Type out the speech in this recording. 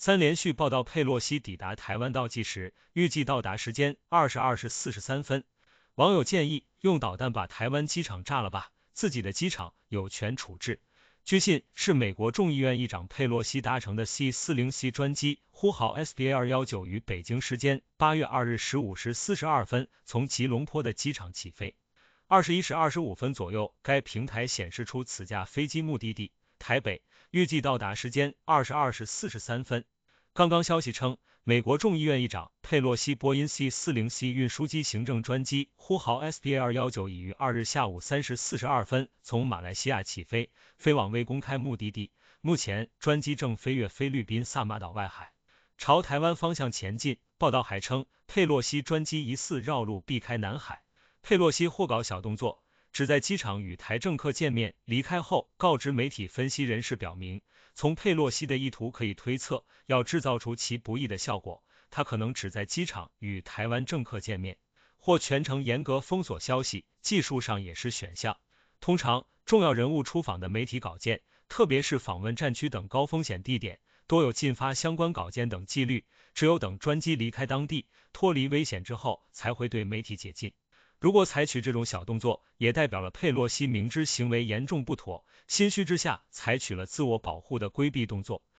三连续报道佩洛西抵达台湾倒计时，预计到达时间二十二时四十三分。网友建议用导弹把台湾机场炸了吧，自己的机场有权处置。据信是美国众议院议长佩洛西搭乘的 C 四零 C 专机，呼号 SBA 二幺九，于北京时间八月二日十五时四十二分从吉隆坡的机场起飞。二十一时二十五分左右，该平台显示出此架飞机目的地。台北预计到达时间二十二时四十三分。刚刚消息称，美国众议院议长佩洛西波音 C 四零 C 运输机行政专机呼号 SBA 二幺九已于二日下午三时四十二分从马来西亚起飞，飞往未公开目的地。目前专机正飞越菲律宾萨马岛外海，朝台湾方向前进。报道还称，佩洛西专机疑似绕路避开南海，佩洛西或搞小动作。只在机场与台政客见面，离开后告知媒体。分析人士表明，从佩洛西的意图可以推测，要制造出其不意的效果，他可能只在机场与台湾政客见面，或全程严格封锁消息。技术上也是选项。通常，重要人物出访的媒体稿件，特别是访问战区等高风险地点，多有禁发相关稿件等纪律。只有等专机离开当地，脱离危险之后，才会对媒体解禁。如果采取这种小动作，也代表了佩洛西明知行为严重不妥，心虚之下采取了自我保护的规避动作。